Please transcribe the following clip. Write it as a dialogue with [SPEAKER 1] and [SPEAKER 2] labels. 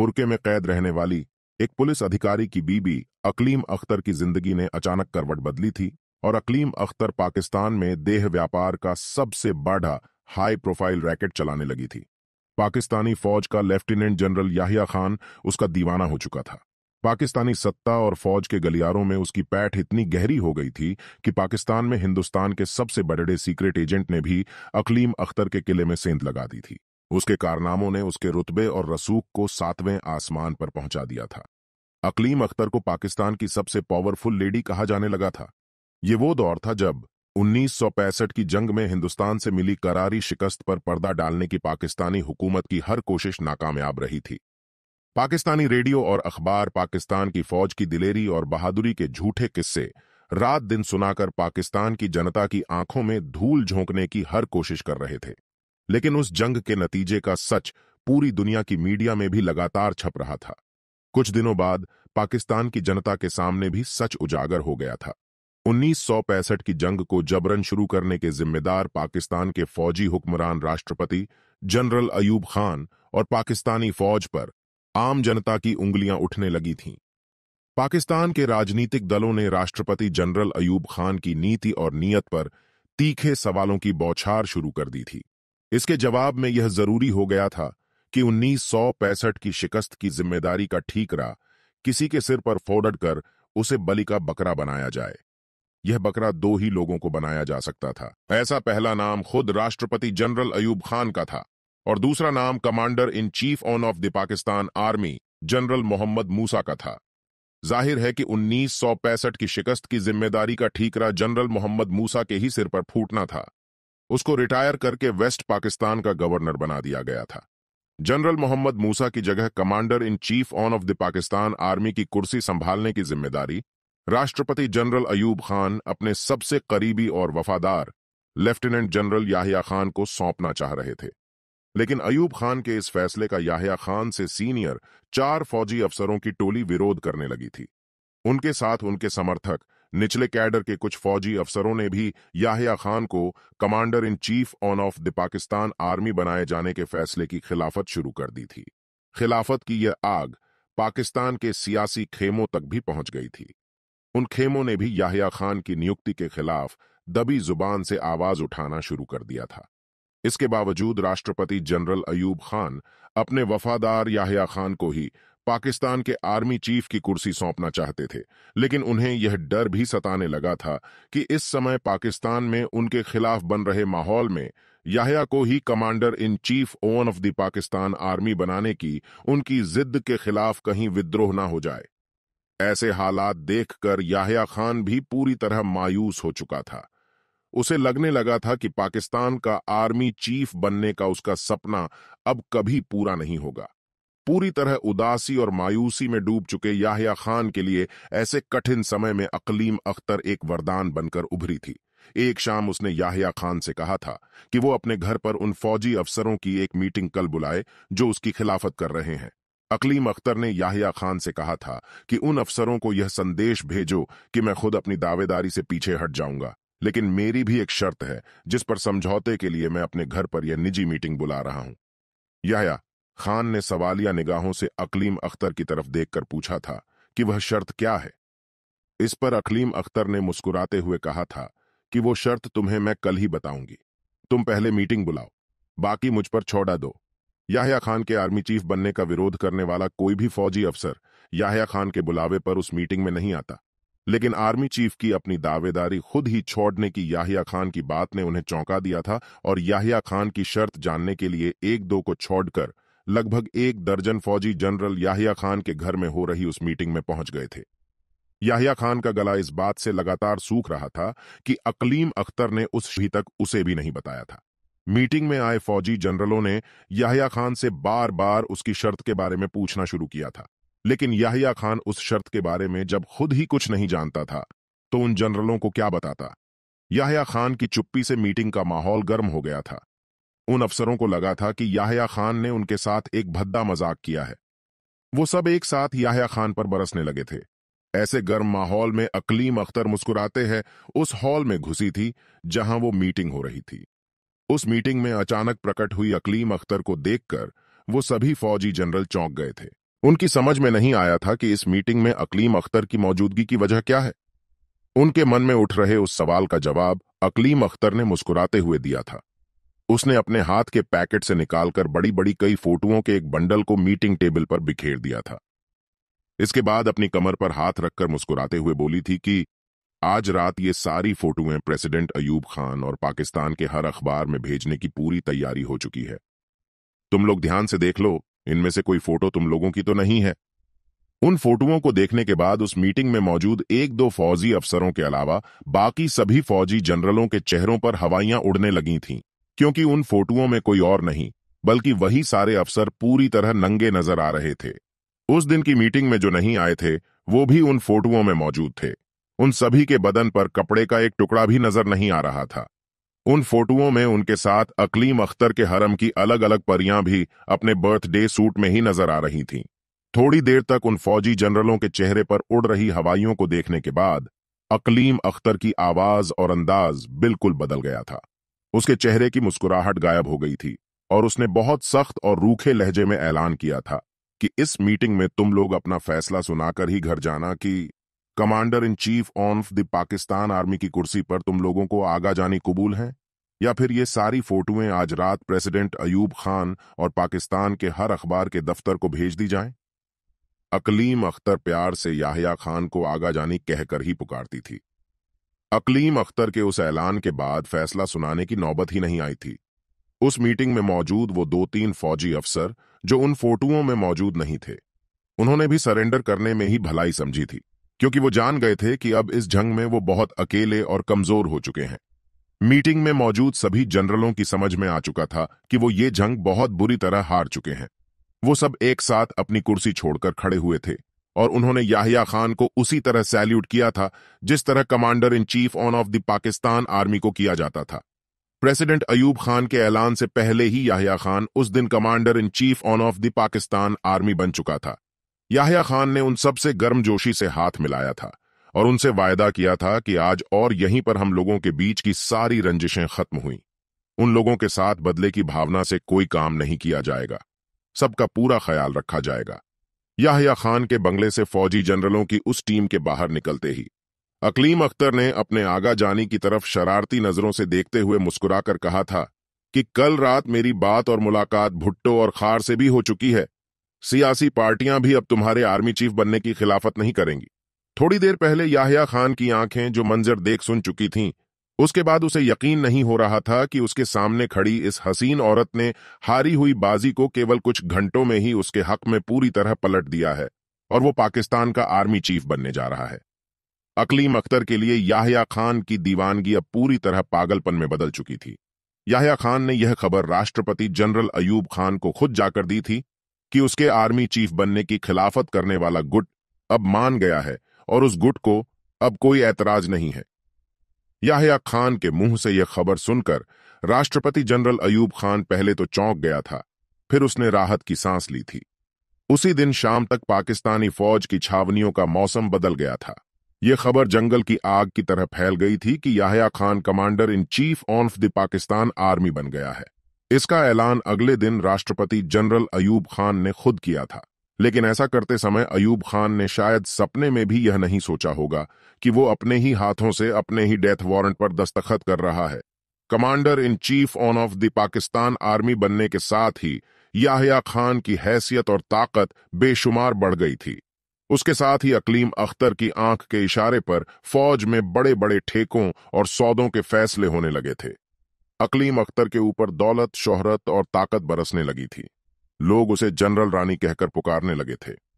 [SPEAKER 1] बुरके में कैद रहने वाली एक पुलिस अधिकारी की बीबी अकलीम अख्तर की जिंदगी ने अचानक करवट बदली थी और अकलीम अख्तर पाकिस्तान में देह व्यापार का सबसे बड़ा हाई प्रोफाइल रैकेट चलाने लगी थी पाकिस्तानी फौज का लेफ्टिनेंट जनरल याहिया खान उसका दीवाना हो चुका था पाकिस्तानी सत्ता और फौज के गलियारों में उसकी पैठ इतनी गहरी हो गई थी कि पाकिस्तान में हिंदुस्तान के सबसे बड़े सीक्रेट एजेंट ने भी अकलीम अख्तर के किले में सेंध लगा दी थी उसके कारनामों ने उसके रुतबे और रसूख को सातवें आसमान पर पहुंचा दिया था अकलीम अख्तर को पाकिस्तान की सबसे पावरफुल लेडी कहा जाने लगा था ये वो दौर था जब 1965 की जंग में हिंदुस्तान से मिली करारी शिकस्त पर पर्दा डालने की पाकिस्तानी हुकूमत की हर कोशिश नाकामयाब रही थी पाकिस्तानी रेडियो और अखबार पाकिस्तान की फौज की दिलेरी और बहादुरी के झूठे किस्से रात दिन सुनाकर पाकिस्तान की जनता की आंखों में धूल झोंकने की हर कोशिश कर रहे थे लेकिन उस जंग के नतीजे का सच पूरी दुनिया की मीडिया में भी लगातार छप रहा था कुछ दिनों बाद पाकिस्तान की जनता के सामने भी सच उजागर हो गया था उन्नीस की जंग को जबरन शुरू करने के जिम्मेदार पाकिस्तान के फौजी हुक्मरान राष्ट्रपति जनरल अयूब खान और पाकिस्तानी फौज पर आम जनता की उंगलियां उठने लगी थीं पाकिस्तान के राजनीतिक दलों ने राष्ट्रपति जनरल अयूब खान की नीति और नीयत पर तीखे सवालों की बौछार शुरू कर दी थी इसके जवाब में यह जरूरी हो गया था कि उन्नीस की शिकस्त की जिम्मेदारी का ठीकरा किसी के सिर पर फोड़ड कर उसे बलि का बकरा बनाया जाए यह बकरा दो ही लोगों को बनाया जा सकता था ऐसा पहला नाम खुद राष्ट्रपति जनरल अयूब खान का था और दूसरा नाम commander in chief on of the Pakistan army general Mohammad Musa का था जाहिर है कि 1965 की शिकस्त की जिम्मेदारी का ठीकरा जनरल मोहम्मद मूसा के ही सिर पर फूटना था उसको रिटायर करके वेस्ट पाकिस्तान का गवर्नर बना दिया गया था जनरल मोहम्मद मूसा की जगह commander in chief on of the Pakistan army की कुर्सी संभालने की जिम्मेदारी राष्ट्रपति जनरल अयूब खान अपने सबसे करीबी और वफादार लेफ्टिनेंट जनरल याहिया खान को सौंपना चाह रहे थे लेकिन अयूब खान के इस फैसले का याहिया खान से सीनियर चार फौजी अफसरों की टोली विरोध करने लगी थी उनके साथ उनके समर्थक निचले कैडर के कुछ फौजी अफसरों ने भी याहिया खान को commander in chief on of the Pakistan army बनाए जाने के फैसले की खिलाफत शुरू कर दी थी खिलाफत की यह आग पाकिस्तान के सियासी खेमों तक भी पहुंच गई थी उन खेमों ने भी याहिया खान की नियुक्ति के खिलाफ दबी जुबान से आवाज उठाना शुरू कर दिया था इसके बावजूद राष्ट्रपति जनरल अयूब खान अपने वफादार याहिया खान को ही पाकिस्तान के आर्मी चीफ की कुर्सी सौंपना चाहते थे लेकिन उन्हें यह डर भी सताने लगा था कि इस समय पाकिस्तान में उनके खिलाफ बन रहे माहौल में याहया को ही commander in chief on of the Pakistan army बनाने की उनकी जिद के खिलाफ कहीं विद्रोह ना हो जाए ऐसे हालात देखकर याहया खान भी पूरी तरह मायूस हो चुका था उसे लगने लगा था कि पाकिस्तान का आर्मी चीफ बनने का उसका सपना अब कभी पूरा नहीं होगा पूरी तरह उदासी और मायूसी में डूब चुके याहिया खान के लिए ऐसे कठिन समय में अकलीम अख्तर एक वरदान बनकर उभरी थी एक शाम उसने याहिया खान से कहा था कि वो अपने घर पर उन फौजी अफसरों की एक मीटिंग कल बुलाए जो उसकी खिलाफत कर रहे हैं अकलीम अख्तर ने याहिया खान से कहा था कि उन अफसरों को यह संदेश भेजो कि मैं खुद अपनी दावेदारी से पीछे हट जाऊंगा लेकिन मेरी भी एक शर्त है जिस पर समझौते के लिए मैं अपने घर पर यह निजी मीटिंग बुला रहा हूं याहिया खान ने सवालिया निगाहों से अकलीम अख्तर की तरफ देखकर पूछा था कि वह शर्त क्या है इस पर अकलीम अख्तर ने मुस्कुराते हुए कहा था कि वो शर्त तुम्हें मैं कल ही बताऊंगी तुम पहले मीटिंग बुलाओ बाकी मुझ पर छोड़ा दो याहिया खान के आर्मी चीफ बनने का विरोध करने वाला कोई भी फौजी अफसर याहिया खान के बुलावे पर उस मीटिंग में नहीं आता लेकिन आर्मी चीफ की अपनी दावेदारी खुद ही छोड़ने की याहिया खान की बात ने उन्हें चौंका दिया था और याहिया खान की शर्त जानने के लिए एक दो को छोड़कर लगभग एक दर्जन फौजी जनरल याहिया खान के घर में हो रही उस मीटिंग में पहुंच गए थे याहिया खान का गला इस बात से लगातार सूख रहा था कि अकलीम अख्तर ने उस भी तक उसे भी नहीं बताया था मीटिंग में आए फौजी जनरलों ने याहिया खान से बार बार उसकी शर्त के बारे में पूछना शुरू किया था लेकिन याहिया खान उस शर्त के बारे में जब खुद ही कुछ नहीं जानता था तो उन जनरलों को क्या बताता याहिया खान की चुप्पी से मीटिंग का माहौल गर्म हो गया था उन अफसरों को लगा था कि याहया खान ने उनके साथ एक भद्दा मजाक किया है वो सब एक साथ याहया खान पर बरसने लगे थे ऐसे गर्म माहौल में अकलीम अख्तर मुस्कुराते हैं उस हॉल में घुसी थी जहां वो मीटिंग हो रही थी उस मीटिंग में अचानक प्रकट हुई अकलीम अख्तर को देखकर वो सभी फौजी जनरल चौंक गए थे उनकी समझ में नहीं आया था कि इस मीटिंग में अकलीम अख्तर की मौजूदगी की वजह क्या है उनके मन में उठ रहे उस सवाल का जवाब अकलीम अख्तर ने मुस्कुराते हुए दिया था उसने अपने हाथ के पैकेट से निकालकर बड़ी बड़ी कई फोटुओं के एक बंडल को मीटिंग टेबल पर बिखेर दिया था इसके बाद अपनी कमर पर हाथ रखकर मुस्कुराते हुए बोली थी कि आज रात ये सारी फोटुएं प्रेसिडेंट अयूब खान और पाकिस्तान के हर अखबार में भेजने की पूरी तैयारी हो चुकी है तुम लोग ध्यान से देख लो इनमें से कोई फोटो तुम लोगों की तो नहीं है उन फोटुओं को देखने के बाद उस मीटिंग में मौजूद एक दो फौजी अफसरों के अलावा बाकी सभी फौजी जनरलों के चेहरों पर हवाइयां उड़ने लगी थीं। क्योंकि उन फोटुओं में कोई और नहीं बल्कि वही सारे अफसर पूरी तरह नंगे नजर आ रहे थे उस दिन की मीटिंग में जो नहीं आए थे वो भी उन फोटुओं में मौजूद थे उन सभी के बदन पर कपड़े का एक टुकड़ा भी नजर नहीं आ रहा था उन फोटुओं में उनके साथ अकलीम अख्तर के हरम की अलग अलग परियां भी अपने बर्थडे सूट में ही नजर आ रही थीं। थोड़ी देर तक उन फौजी जनरलों के चेहरे पर उड़ रही हवाइयों को देखने के बाद अकलीम अख्तर की आवाज और अंदाज बिल्कुल बदल गया था उसके चेहरे की मुस्कुराहट गायब हो गई थी और उसने बहुत सख्त और रूखे लहजे में ऐलान किया था कि इस मीटिंग में तुम लोग अपना फैसला सुनाकर ही घर जाना कि commander in chief of the Pakistan army की कुर्सी पर तुम लोगों को आगा जानी कबूल है या फिर ये सारी फोटोएं आज रात प्रेसिडेंट अयूब खान और पाकिस्तान के हर अखबार के दफ्तर को भेज दी जाएं? अकलीम अख्तर प्यार से याहिया खान को आगा जानी कहकर ही पुकारती थी अकलीम अख्तर के उस ऐलान के बाद फैसला सुनाने की नौबत ही नहीं आई थी उस मीटिंग में मौजूद वो दो तीन फौजी अफसर जो उन फोटुओं में मौजूद नहीं थे उन्होंने भी सरेंडर करने में ही भलाई समझी थी क्योंकि वो जान गए थे कि अब इस जंग में वो बहुत अकेले और कमजोर हो चुके हैं मीटिंग में मौजूद सभी जनरलों की समझ में आ चुका था कि वो ये जंग बहुत बुरी तरह हार चुके हैं वो सब एक साथ अपनी कुर्सी छोड़कर खड़े हुए थे और उन्होंने याहिया खान को उसी तरह सैल्यूट किया था जिस तरह commander in chief on of the Pakistan army को किया जाता था प्रेसिडेंट अयूब खान के ऐलान से पहले ही याहिया खान उस दिन commander in chief on of the Pakistan army बन चुका था याहिया खान ने उन सबसे गर्मजोशी से हाथ मिलाया था और उनसे वायदा किया था कि आज और यहीं पर हम लोगों के बीच की सारी रंजिशें खत्म हुई उन लोगों के साथ बदले की भावना से कोई काम नहीं किया जाएगा सबका पूरा ख्याल रखा जाएगा याहिया खान के बंगले से फौजी जनरलों की उस टीम के बाहर निकलते ही अकलीम अख्तर ने अपने आगा जानी की तरफ शरारती नजरों से देखते हुए मुस्कुराकर कहा था कि कल रात मेरी बात और मुलाकात भुट्टो और खार से भी हो चुकी है सियासी पार्टियां भी अब तुम्हारे आर्मी चीफ बनने की खिलाफत नहीं करेंगी थोड़ी देर पहले याहिया खान की आंखें जो मंजर देख सुन चुकी थीं उसके बाद उसे यकीन नहीं हो रहा था कि उसके सामने खड़ी इस हसीन औरत ने हारी हुई बाजी को केवल कुछ घंटों में ही उसके हक में पूरी तरह पलट दिया है और वो पाकिस्तान का आर्मी चीफ बनने जा रहा है अकलीम अख्तर के लिए याहिया खान की दीवानगी अब पूरी तरह पागलपन में बदल चुकी थी याहिया खान ने यह खबर राष्ट्रपति जनरल अयूब खान को खुद जाकर दी थी कि उसके आर्मी चीफ बनने की खिलाफत करने वाला गुट अब मान गया है और उस गुट को अब कोई ऐतराज नहीं है याहिया खान के मुंह से यह खबर सुनकर राष्ट्रपति जनरल अयूब खान पहले तो चौंक गया था फिर उसने राहत की सांस ली थी उसी दिन शाम तक पाकिस्तानी फौज की छावनियों का मौसम बदल गया था यह खबर जंगल की आग की तरह फैल गई थी कि Yahya Khan commander in chief of the Pakistan army बन गया है इसका ऐलान अगले दिन राष्ट्रपति जनरल अयूब खान ने खुद किया था लेकिन ऐसा करते समय अयूब खान ने शायद सपने में भी यह नहीं सोचा होगा कि वो अपने ही हाथों से अपने ही डेथ वारंट पर दस्तखत कर रहा है commander in chief on of the Pakistan army बनने के साथ ही याहिया खान की हैसियत और ताकत बेशुमार बढ़ गई थी उसके साथ ही अकलीम अख्तर की आंख के इशारे पर फौज में बड़े बड़े ठेकों और सौदों के फैसले होने लगे थे अकलीम अख्तर के ऊपर दौलत शोहरत और ताकत बरसने लगी थी लोग उसे जनरल रानी कहकर पुकारने लगे थे